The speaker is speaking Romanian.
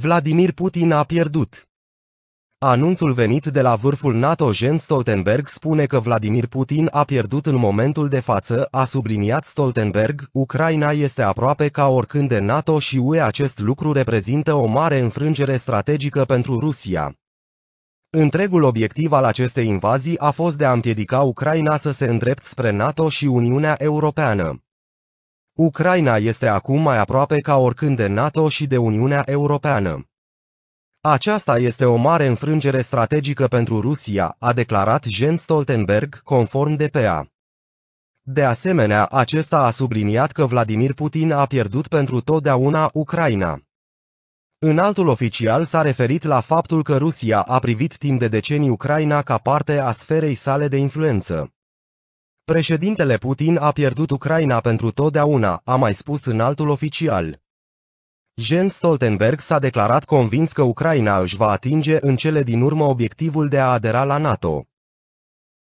Vladimir Putin a pierdut. Anunțul venit de la vârful NATO Jens Stoltenberg spune că Vladimir Putin a pierdut în momentul de față, a subliniat Stoltenberg, Ucraina este aproape ca oricând de NATO și UE acest lucru reprezintă o mare înfrângere strategică pentru Rusia. Întregul obiectiv al acestei invazii a fost de a împiedica Ucraina să se îndrept spre NATO și Uniunea Europeană. Ucraina este acum mai aproape ca oricând de NATO și de Uniunea Europeană. Aceasta este o mare înfrângere strategică pentru Rusia, a declarat Jens Stoltenberg, conform DPA. De asemenea, acesta a subliniat că Vladimir Putin a pierdut pentru totdeauna Ucraina. În altul oficial s-a referit la faptul că Rusia a privit timp de decenii Ucraina ca parte a sferei sale de influență. Președintele Putin a pierdut Ucraina pentru totdeauna, a mai spus în altul oficial. Jens Stoltenberg s-a declarat convins că Ucraina își va atinge în cele din urmă obiectivul de a adera la NATO.